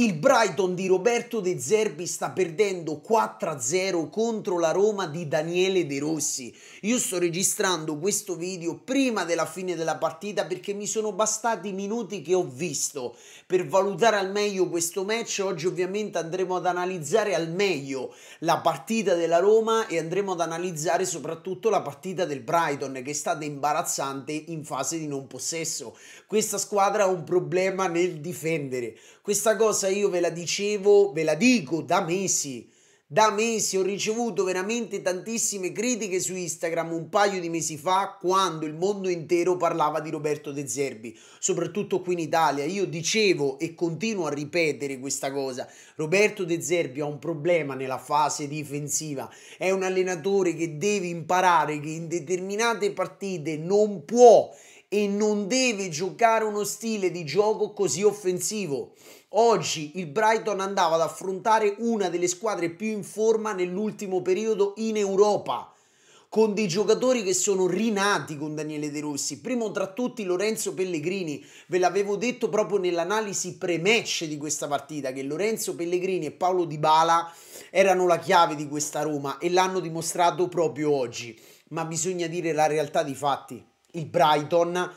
Il Brighton di Roberto De Zerbi sta perdendo 4-0 contro la Roma di Daniele De Rossi. Io sto registrando questo video prima della fine della partita perché mi sono bastati i minuti che ho visto per valutare al meglio questo match. Oggi ovviamente andremo ad analizzare al meglio la partita della Roma e andremo ad analizzare soprattutto la partita del Brighton che è stata imbarazzante in fase di non possesso. Questa squadra ha un problema nel difendere. Questa cosa io ve la dicevo, ve la dico da mesi. Da mesi ho ricevuto veramente tantissime critiche su Instagram un paio di mesi fa quando il mondo intero parlava di Roberto De Zerbi, soprattutto qui in Italia. Io dicevo e continuo a ripetere questa cosa. Roberto De Zerbi ha un problema nella fase difensiva. È un allenatore che deve imparare che in determinate partite non può e non deve giocare uno stile di gioco così offensivo. Oggi il Brighton andava ad affrontare una delle squadre più in forma nell'ultimo periodo in Europa con dei giocatori che sono rinati con Daniele De Rossi, primo tra tutti Lorenzo Pellegrini, ve l'avevo detto proprio nell'analisi pre-match di questa partita che Lorenzo Pellegrini e Paolo Di Bala erano la chiave di questa Roma e l'hanno dimostrato proprio oggi, ma bisogna dire la realtà dei fatti il Brighton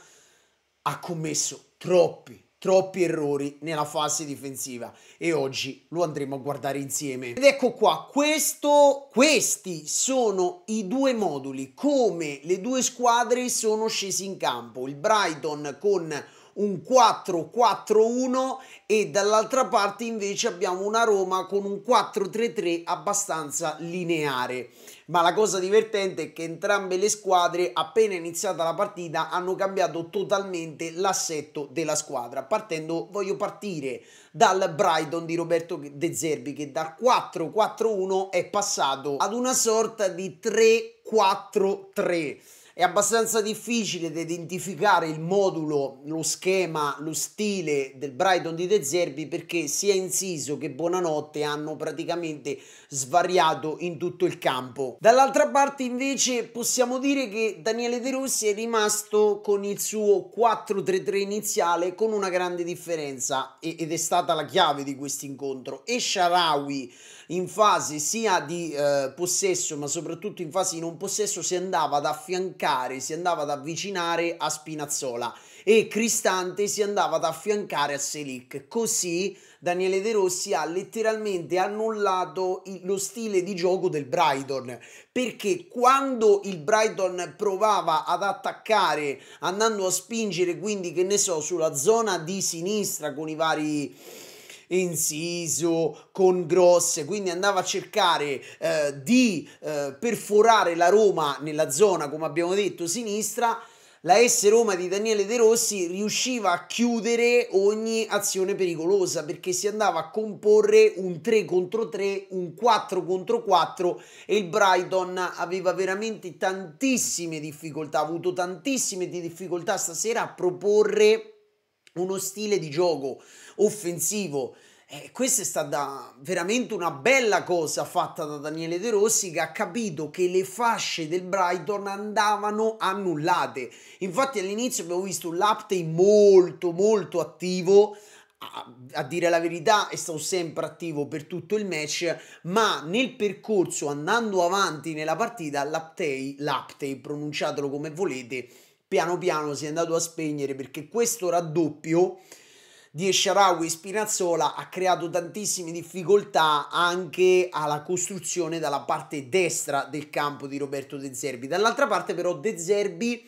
ha commesso troppi, troppi errori nella fase difensiva e oggi lo andremo a guardare insieme. Ed ecco qua, questo, questi sono i due moduli, come le due squadre sono scesi in campo. Il Brighton con un 4-4-1 e dall'altra parte invece abbiamo una Roma con un 4-3-3 abbastanza lineare ma la cosa divertente è che entrambe le squadre appena iniziata la partita hanno cambiato totalmente l'assetto della squadra. Partendo, voglio partire dal Brighton di Roberto De Zerbi che dal 4-4-1 è passato ad una sorta di 3-4-3 è abbastanza difficile da identificare il modulo, lo schema, lo stile del Brighton di De Zerbi perché sia Inciso che Buonanotte hanno praticamente svariato in tutto il campo. Dall'altra parte invece possiamo dire che Daniele De Rossi è rimasto con il suo 4-3-3 iniziale con una grande differenza ed è stata la chiave di questo incontro e Sharawi in fase sia di eh, possesso ma soprattutto in fase di non possesso si andava ad affiancare, si andava ad avvicinare a Spinazzola e Cristante si andava ad affiancare a Selic. Così Daniele De Rossi ha letteralmente annullato lo stile di gioco del Brighton perché quando il Brighton provava ad attaccare andando a spingere quindi che ne so sulla zona di sinistra con i vari inciso, con grosse, quindi andava a cercare eh, di eh, perforare la Roma nella zona, come abbiamo detto, sinistra. La S Roma di Daniele De Rossi riusciva a chiudere ogni azione pericolosa perché si andava a comporre un 3 contro 3, un 4 contro 4 e il Brighton aveva veramente tantissime difficoltà, ha avuto tantissime difficoltà stasera a proporre uno stile di gioco offensivo eh, questa è stata veramente una bella cosa fatta da Daniele De Rossi che ha capito che le fasce del Brighton andavano annullate. Infatti all'inizio abbiamo visto un Laptey molto molto attivo a, a dire la verità è stato sempre attivo per tutto il match, ma nel percorso andando avanti nella partita Laptey, l'Aptei pronunciatelo come volete, piano piano si è andato a spegnere perché questo raddoppio di Esharawi Spinazzola ha creato tantissime difficoltà anche alla costruzione dalla parte destra del campo di Roberto De Zerbi. Dall'altra parte però De Zerbi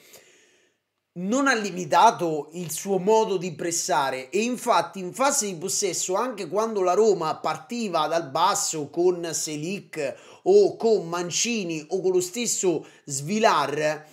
non ha limitato il suo modo di pressare e infatti in fase di possesso anche quando la Roma partiva dal basso con Selic o con Mancini o con lo stesso Svilar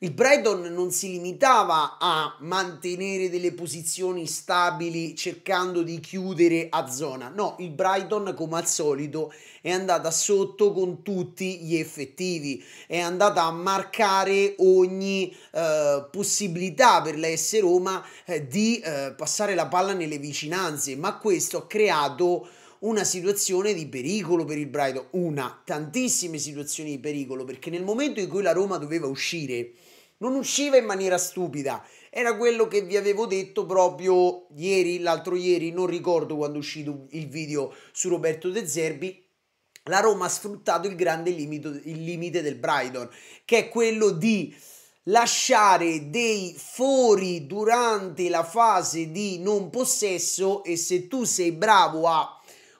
il Brighton non si limitava a mantenere delle posizioni stabili cercando di chiudere a zona. No, il Brighton come al solito è andata sotto con tutti gli effettivi, è andata a marcare ogni eh, possibilità per l'AS Roma eh, di eh, passare la palla nelle vicinanze, ma questo ha creato una situazione di pericolo per il Brighton, una, tantissime situazioni di pericolo, perché nel momento in cui la Roma doveva uscire non usciva in maniera stupida. Era quello che vi avevo detto proprio ieri, l'altro ieri, non ricordo quando è uscito il video su Roberto De Zerbi. La Roma ha sfruttato il grande limite, il limite del Brighton, che è quello di lasciare dei fori durante la fase di non possesso e se tu sei bravo a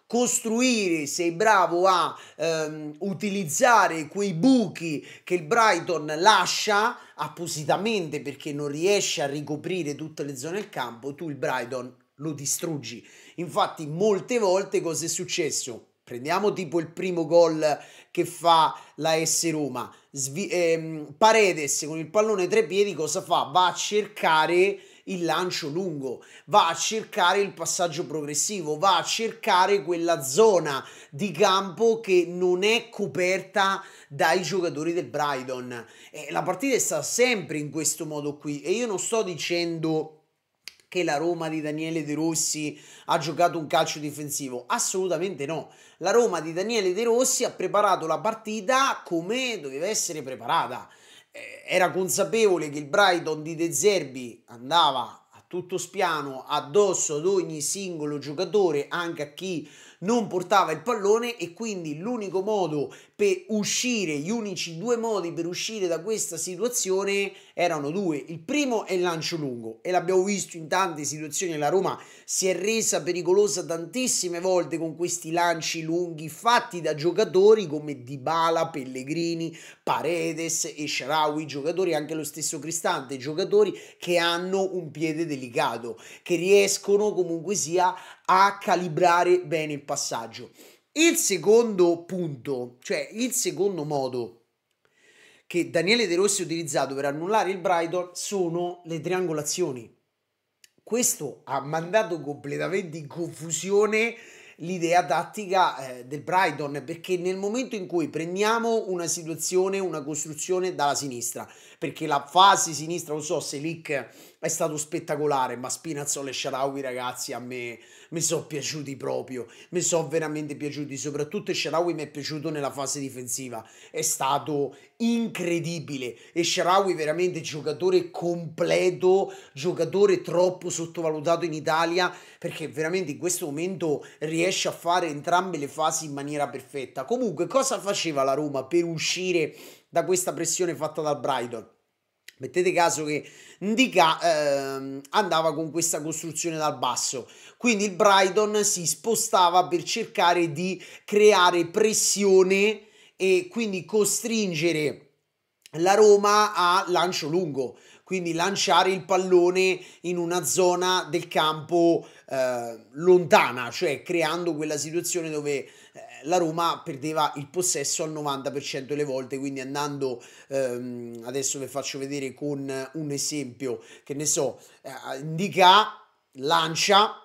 costruire, sei bravo a ehm, utilizzare quei buchi che il Brighton lascia appositamente perché non riesce a ricoprire tutte le zone del campo, tu il Brighton lo distruggi. Infatti molte volte cosa è successo? Prendiamo tipo il primo gol che fa la S Roma. Svi ehm, Paredes con il pallone tre piedi cosa fa? Va a cercare il lancio lungo, va a cercare il passaggio progressivo, va a cercare quella zona di campo che non è coperta dai giocatori del Brighton. E la partita sta sempre in questo modo qui e io non sto dicendo che la Roma di Daniele De Rossi ha giocato un calcio difensivo? Assolutamente no. La Roma di Daniele De Rossi ha preparato la partita come doveva essere preparata. Eh, era consapevole che il Brighton di De Zerbi andava a tutto spiano addosso ad ogni singolo giocatore, anche a chi non portava il pallone e quindi l'unico modo per uscire, gli unici due modi per uscire da questa situazione erano due. Il primo è il lancio lungo e l'abbiamo visto in tante situazioni, la Roma si è resa pericolosa tantissime volte con questi lanci lunghi fatti da giocatori come Dybala, Pellegrini, Paredes e Sharawi, giocatori anche lo stesso Cristante, giocatori che hanno un piede delicato, che riescono comunque sia a calibrare bene il passaggio. Il secondo punto, cioè il secondo modo che Daniele De Rossi ha utilizzato per annullare il Brighton sono le triangolazioni. Questo ha mandato completamente in confusione l'idea tattica eh, del Brighton perché nel momento in cui prendiamo una situazione, una costruzione dalla sinistra, perché la fase sinistra, non so se Lick è stato spettacolare, ma Spinazzola e Sharawi ragazzi a me mi sono piaciuti proprio, mi sono veramente piaciuti, soprattutto Sharawi mi è piaciuto nella fase difensiva, è stato incredibile e Sharawi veramente giocatore completo, giocatore troppo sottovalutato in Italia perché veramente in questo momento riesce a fare entrambe le fasi in maniera perfetta. Comunque cosa faceva la Roma per uscire da questa pressione fatta dal Brighton? Mettete caso che Ndika eh, andava con questa costruzione dal basso, quindi il Brighton si spostava per cercare di creare pressione e quindi costringere la Roma a lancio lungo, quindi lanciare il pallone in una zona del campo eh, lontana, cioè creando quella situazione dove eh, la Roma perdeva il possesso al 90% delle volte, quindi andando ehm, adesso vi faccio vedere con un esempio, che ne so, eh, indica lancia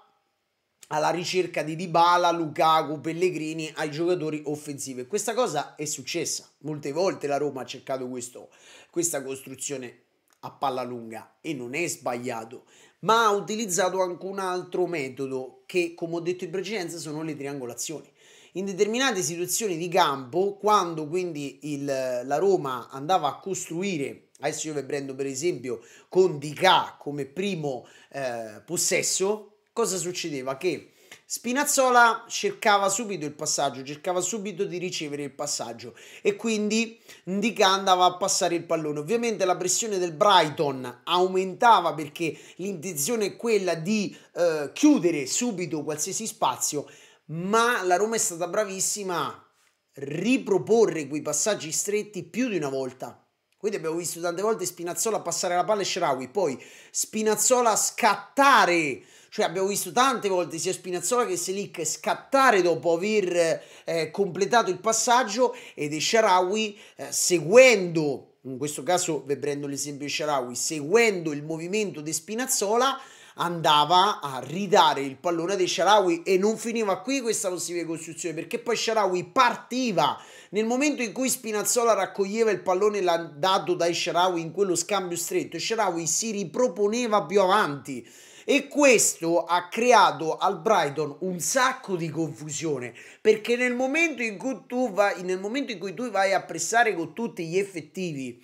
alla ricerca di Dybala, Lukaku, Pellegrini ai giocatori offensivi. Questa cosa è successa. Molte volte la Roma ha cercato questo, questa costruzione a palla lunga e non è sbagliato, ma ha utilizzato anche un altro metodo che, come ho detto in precedenza, sono le triangolazioni in determinate situazioni di campo, quando quindi il, la Roma andava a costruire adesso io vi prendo per esempio con Dica come primo eh, possesso, cosa succedeva? Che Spinazzola cercava subito il passaggio, cercava subito di ricevere il passaggio e quindi Ndika andava a passare il pallone. Ovviamente la pressione del Brighton aumentava perché l'intenzione è quella di eh, chiudere subito qualsiasi spazio, ma la Roma è stata bravissima a riproporre quei passaggi stretti più di una volta. Quindi abbiamo visto tante volte Spinazzola passare la palla e Sharawi, poi Spinazzola scattare cioè abbiamo visto tante volte sia Spinazzola che Selic scattare dopo aver eh, completato il passaggio ed Sharawi eh, seguendo in questo caso vi prendo l'esempio di Sharawi seguendo il movimento di Spinazzola andava a ridare il pallone dei Sharawi e non finiva qui questa possibile costruzione perché poi Sharawi partiva nel momento in cui Spinazzola raccoglieva il pallone dato dai Sharawi in quello scambio stretto Sharawi si riproponeva più avanti e questo ha creato al Brighton un sacco di confusione perché nel momento in cui tu vai, in cui tu vai a pressare con tutti gli effettivi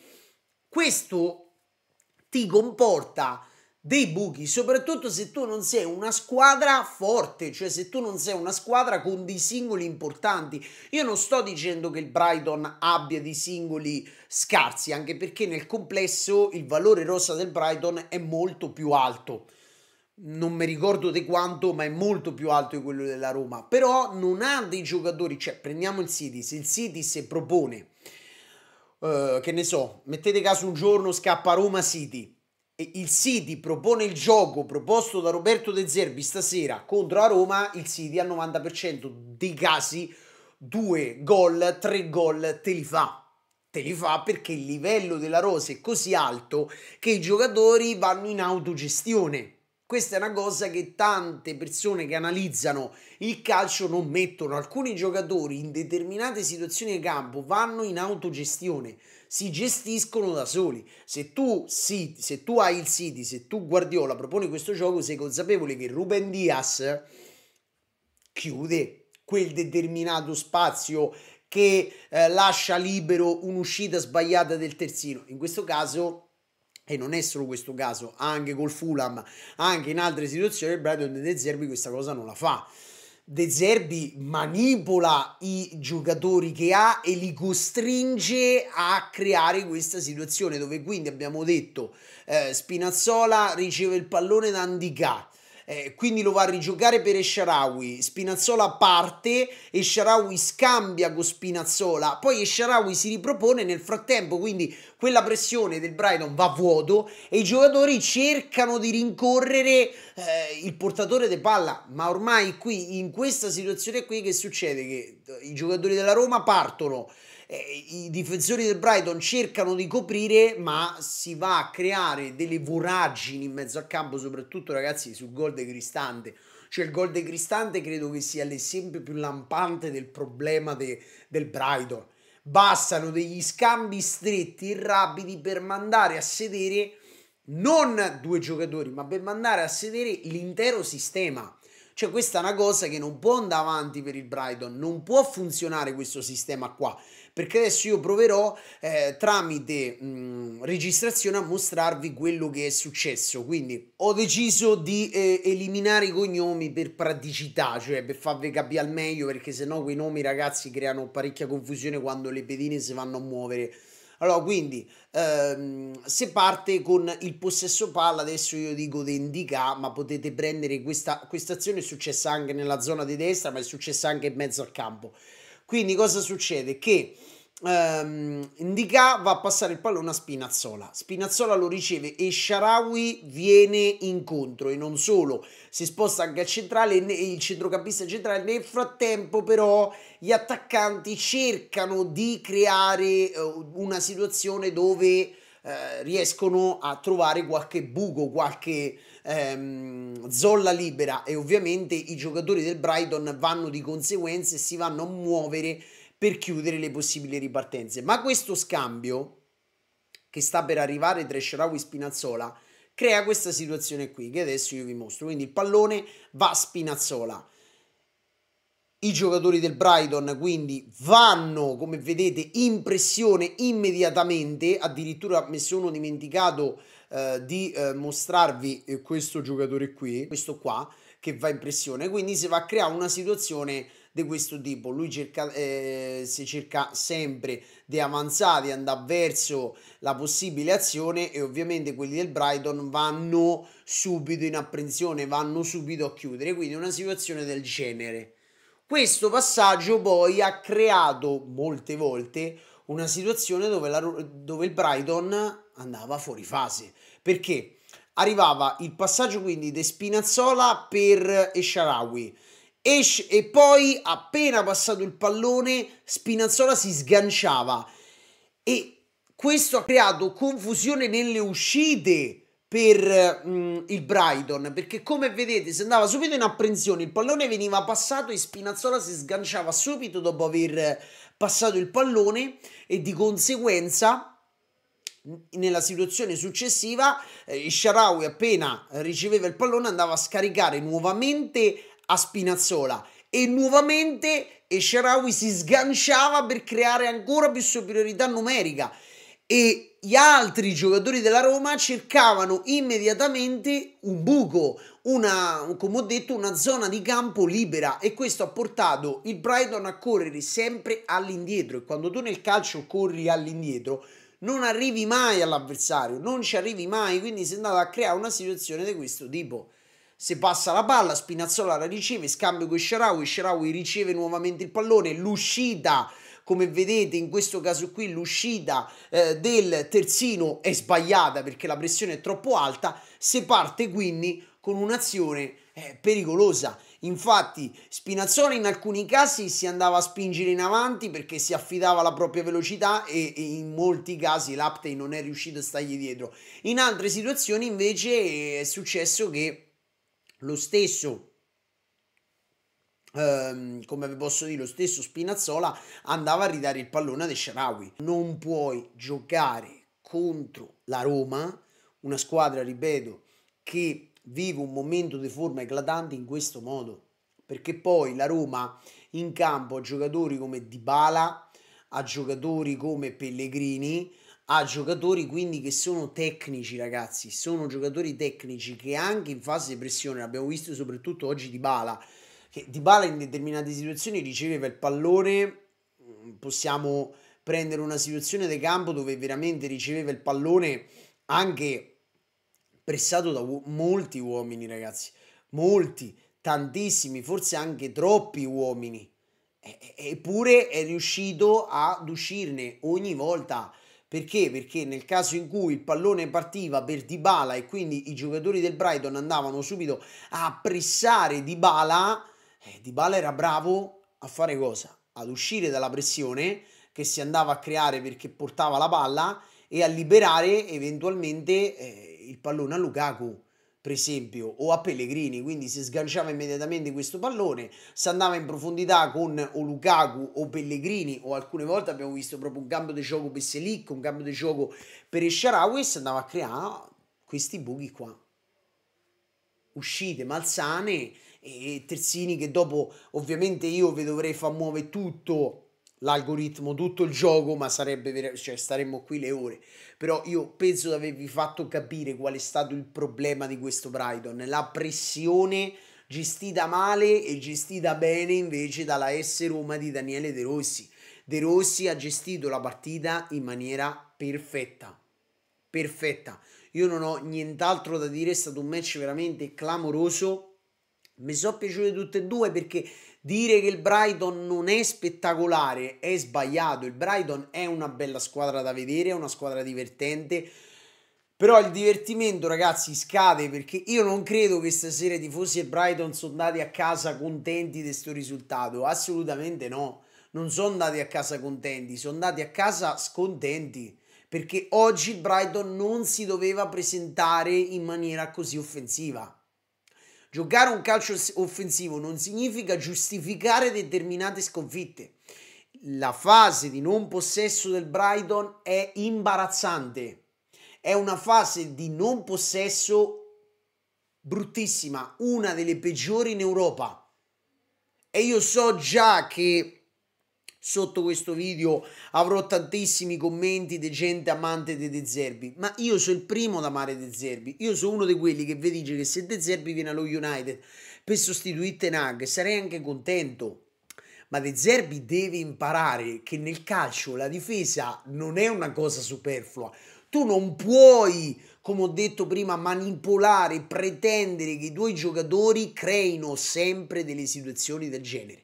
questo ti comporta dei buchi, soprattutto se tu non sei una squadra forte, cioè se tu non sei una squadra con dei singoli importanti. Io non sto dicendo che il Brighton abbia dei singoli scarsi, anche perché nel complesso il valore rossa del Brighton è molto più alto. Non mi ricordo di quanto, ma è molto più alto di quello della Roma. Però non ha dei giocatori, cioè prendiamo il City, se il City se propone, uh, che ne so, mettete caso un giorno scappa Roma City il City propone il gioco proposto da Roberto De Zerbi stasera contro la Roma, il City al 90% dei casi due gol, tre gol te li fa. Te li fa perché il livello della rosa è così alto che i giocatori vanno in autogestione. Questa è una cosa che tante persone che analizzano il calcio non mettono. Alcuni giocatori in determinate situazioni di campo vanno in autogestione si gestiscono da soli. Se tu, si, se tu hai il City, se tu Guardiola proponi questo gioco, sei consapevole che Ruben Diaz chiude quel determinato spazio che eh, lascia libero un'uscita sbagliata del terzino. In questo caso e non è solo questo caso, anche col Fulham, anche in altre situazioni il Brighton De Zerbi questa cosa non la fa. De Zerbi manipola i giocatori che ha e li costringe a creare questa situazione dove quindi abbiamo detto eh, Spinazzola riceve il pallone da Andica, eh, quindi lo va a rigiocare per Esharawi, Spinazzola parte, Esharawi scambia con Spinazzola, poi Esharawi si ripropone nel frattempo, quindi quella pressione del Brighton va a vuoto e i giocatori cercano di rincorrere eh, il portatore di palla, ma ormai qui in questa situazione qui che succede? Che i giocatori della Roma partono, eh, i difensori del Brighton cercano di coprire, ma si va a creare delle voragini in mezzo al campo, soprattutto ragazzi sul gol di Cristante. Cioè il gol di Cristante credo che sia l'esempio più lampante del problema de, del Brighton. Bastano degli scambi stretti e rapidi per mandare a sedere non due giocatori, ma per mandare a sedere l'intero sistema. Cioè, questa è una cosa che non può andare avanti per il Brighton, non può funzionare questo sistema qua perché adesso io proverò eh, tramite mh, mm, registrazione a mostrarvi quello che è successo. Quindi ho deciso di eh, eliminare i cognomi per praticità, cioè per farvi capire al meglio, perché sennò quei nomi ragazzi creano parecchia confusione quando le pedine si vanno a muovere. Allora, quindi ehm, se parte con il possesso palla, adesso io dico di indica, ma potete prendere questa, questa azione, è successa anche nella zona di destra, ma è successa anche in mezzo al campo. Quindi cosa succede? Che ehm, Indica va a passare il pallone a Spinazzola. Spinazzola lo riceve e Sharawi viene incontro e non solo, si sposta anche al centrale, il centrocampista centrale. Nel frattempo però gli attaccanti cercano di creare eh, una situazione dove eh, riescono a trovare qualche buco, qualche ehm, zolla libera e ovviamente i giocatori del Brighton vanno di conseguenza e si vanno a muovere per chiudere le possibili ripartenze. Ma questo scambio che sta per arrivare tra Sharawi Spinazzola crea questa situazione qui che adesso io vi mostro. Quindi il pallone va a Spinazzola i giocatori del Brighton quindi vanno, come vedete, in pressione immediatamente, addirittura mi sono dimenticato eh, di eh, mostrarvi eh, questo giocatore qui, questo qua, che va in pressione, quindi si va a creare una situazione di questo tipo, lui cerca, eh, si cerca sempre di avanzare, di andare verso la possibile azione e ovviamente quelli del Brighton vanno subito in apprensione, vanno subito a chiudere, quindi una situazione del genere. Questo passaggio poi ha creato molte volte una situazione dove, la, dove il Brighton andava fuori fase perché arrivava il passaggio quindi di Spinazzola per Esharawi e poi appena passato il pallone Spinazzola si sganciava e questo ha creato confusione nelle uscite per mh, il Brighton perché come vedete si andava subito in apprensione il pallone veniva passato e Spinazzola si sganciava subito dopo aver passato il pallone e di conseguenza nella situazione successiva eh, Sharawi appena riceveva il pallone andava a scaricare nuovamente a Spinazzola e nuovamente Sharawi si sganciava per creare ancora più superiorità numerica e gli altri giocatori della Roma cercavano immediatamente un buco, una, come ho detto, una zona di campo libera e questo ha portato il Brighton a correre sempre all'indietro e quando tu nel calcio corri all'indietro non arrivi mai all'avversario, non ci arrivi mai, quindi si è andata a creare una situazione di questo tipo. Se passa la palla, Spinazzola la riceve, scambio con Sharawi, Sharawi riceve nuovamente il pallone, l'uscita come vedete in questo caso qui l'uscita eh, del terzino è sbagliata perché la pressione è troppo alta, se parte quindi con un'azione eh, pericolosa. Infatti Spinazzola in alcuni casi si andava a spingere in avanti perché si affidava alla propria velocità e, e in molti casi l'Aptei non è riuscito a stargli dietro. In altre situazioni invece è successo che lo stesso ehm, come vi posso dire, lo stesso Spinazzola andava a ridare il pallone ad Esharawi. Non puoi giocare contro la Roma, una squadra, ripeto, che vive un momento di forma eclatante in questo modo. Perché poi la Roma in campo ha giocatori come Dybala, ha giocatori come Pellegrini, ha giocatori quindi che sono tecnici ragazzi, sono giocatori tecnici che anche in fase di pressione, l'abbiamo visto soprattutto oggi di Bala, che Dybala in determinate situazioni riceveva il pallone, mm, possiamo prendere una situazione di campo dove veramente riceveva il pallone anche pressato da u- molti uomini ragazzi, molti, tantissimi, forse anche troppi uomini, e- eppure è riuscito ad uscirne ogni volta. Perché? Perché nel caso in cui il pallone partiva per Dybala e quindi i giocatori del Brighton andavano subito a pressare Dybala, eh, Dybala era bravo a fare cosa? Ad uscire dalla pressione che si andava a creare perché portava la palla e a liberare eventualmente eh, il pallone a Lukaku per esempio o a Pellegrini quindi si sganciava immediatamente questo pallone si andava in profondità con o Lukaku o Pellegrini o alcune volte abbiamo visto proprio un cambio di gioco per Selic un cambio di gioco per Esharawi e si andava a creare questi buchi qua uscite malsane e Terzini che dopo ovviamente io vi dovrei far muovere tutto l'algoritmo, tutto il gioco, ma sarebbe vero, cioè staremmo qui le ore. Però io penso di avervi fatto capire qual è stato il problema di questo Brighton, la pressione gestita male e gestita bene invece dalla S Roma di Daniele De Rossi. De Rossi ha gestito la partita in maniera perfetta. Perfetta. Io non ho nient'altro da dire, è stato un match veramente clamoroso mi sono piaciute tutte e due perché dire che il Brighton non è spettacolare è sbagliato. Il Brighton è una bella squadra da vedere, è una squadra divertente. Però il divertimento, ragazzi, scade perché io non credo che stasera i tifosi e Brighton sono andati a casa contenti di questo risultato. Assolutamente no. Non sono andati a casa contenti, sono andati a casa scontenti perché oggi il Brighton non si doveva presentare in maniera così offensiva Giocare un calcio offensivo non significa giustificare determinate sconfitte. La fase di non possesso del Brighton è imbarazzante. È una fase di non possesso bruttissima, una delle peggiori in Europa. E io so già che sotto questo video avrò tantissimi commenti di gente amante di De Zerbi, ma io sono il primo ad amare De Zerbi, io sono uno di quelli che vi dice che se De Zerbi viene allo United per sostituire Tenag sarei anche contento. Ma De Zerbi deve imparare che nel calcio la difesa non è una cosa superflua. Tu non puoi, come ho detto prima, manipolare, pretendere che i tuoi giocatori creino sempre delle situazioni del genere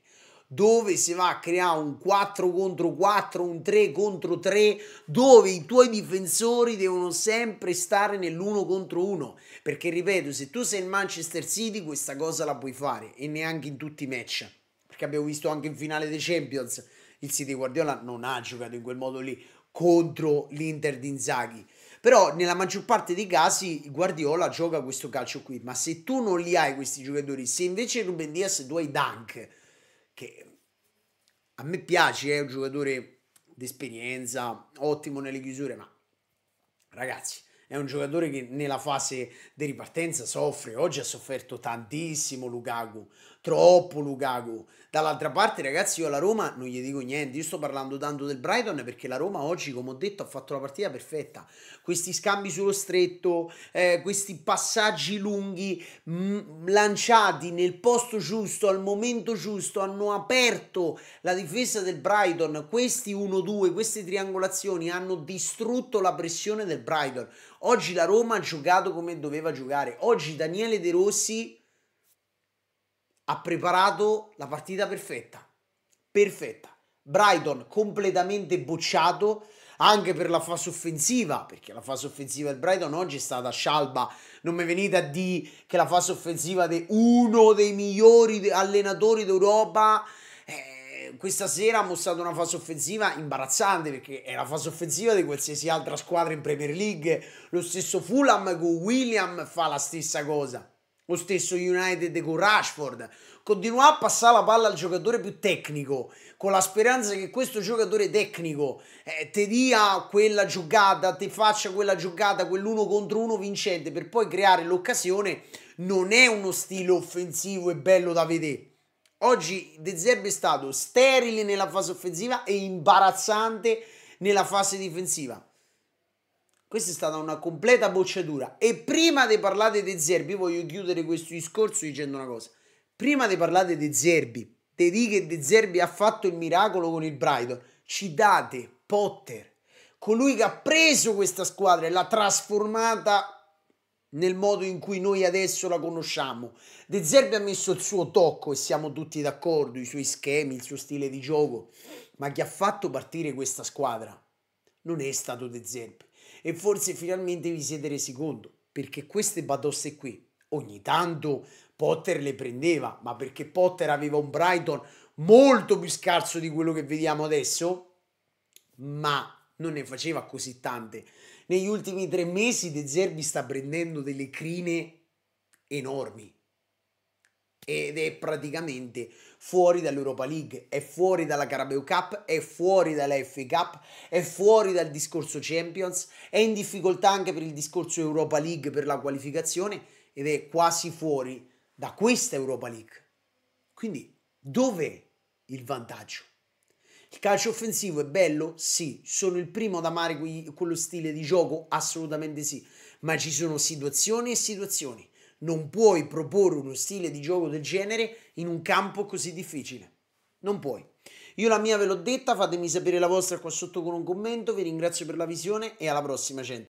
dove si va a creare un 4 contro 4, un 3 contro 3, dove i tuoi difensori devono sempre stare nell'1 contro 1. Perché ripeto, se tu sei il Manchester City questa cosa la puoi fare e neanche in tutti i match. Perché abbiamo visto anche in finale dei Champions, il City Guardiola non ha giocato in quel modo lì contro l'Inter di Inzaghi però nella maggior parte dei casi Guardiola gioca questo calcio qui ma se tu non li hai questi giocatori se invece Ruben Diaz tu hai Dunk che a me piace, è un giocatore d'esperienza, ottimo nelle chiusure, ma ragazzi, è un giocatore che nella fase di ripartenza soffre, oggi ha sofferto tantissimo Lukaku, troppo Lukaku, Dall'altra parte, ragazzi, io alla Roma non gli dico niente. Io sto parlando tanto del Brighton perché la Roma oggi, come ho detto, ha fatto la partita perfetta. Questi scambi sullo stretto, eh, questi passaggi lunghi mh, mm, lanciati nel posto giusto, al momento giusto, hanno aperto la difesa del Brighton. Questi 1-2, queste triangolazioni hanno distrutto la pressione del Brighton. Oggi la Roma ha giocato come doveva giocare. Oggi Daniele De Rossi ha preparato la partita perfetta. Perfetta. Brighton completamente bocciato anche per la fase offensiva, perché la fase offensiva del Brighton oggi è stata scialba. Non mi venite a dire che la fase offensiva di uno dei migliori allenatori d'Europa. Eh, questa sera ha mostrato una fase offensiva imbarazzante perché è la fase offensiva di qualsiasi altra squadra in Premier League. Lo stesso Fulham con William fa la stessa cosa. Lo stesso United con Rashford. Continua a passare la palla al giocatore più tecnico, con la speranza che questo giocatore tecnico eh, ti te dia quella giocata, ti faccia quella giocata, quell'uno contro uno vincente, per poi creare l'occasione. Non è uno stile offensivo e bello da vedere. Oggi De Zerbe è stato sterile nella fase offensiva e imbarazzante nella fase difensiva. Questa è stata una completa bocciatura. E prima di parlare dei Zerbi, voglio chiudere questo discorso dicendo una cosa. Prima di parlare dei Zerbi, te di che De Zerbi ha fatto il miracolo con il Brighton, ci date Potter, colui che ha preso questa squadra e l'ha trasformata nel modo in cui noi adesso la conosciamo. De Zerbi ha messo il suo tocco e siamo tutti d'accordo, i suoi schemi, il suo stile di gioco, ma chi ha fatto partire questa squadra non è stato De Zerbi e forse finalmente vi siete resi conto, perché queste badosse qui ogni tanto Potter le prendeva, ma perché Potter aveva un Brighton molto più scarso di quello che vediamo adesso, ma non ne faceva così tante. Negli ultimi tre mesi De Zerbi sta prendendo delle crine enormi, ed è praticamente fuori dall'Europa League, è fuori dalla Carabeo Cup, è fuori dalla FA Cup, è fuori dal discorso Champions, è in difficoltà anche per il discorso Europa League per la qualificazione ed è quasi fuori da questa Europa League. Quindi dov'è il vantaggio? Il calcio offensivo è bello? Sì. Sono il primo ad amare quello stile di gioco? Assolutamente sì. Ma ci sono situazioni e situazioni non puoi proporre uno stile di gioco del genere in un campo così difficile. Non puoi. Io la mia ve l'ho detta, fatemi sapere la vostra qua sotto con un commento, vi ringrazio per la visione e alla prossima gente.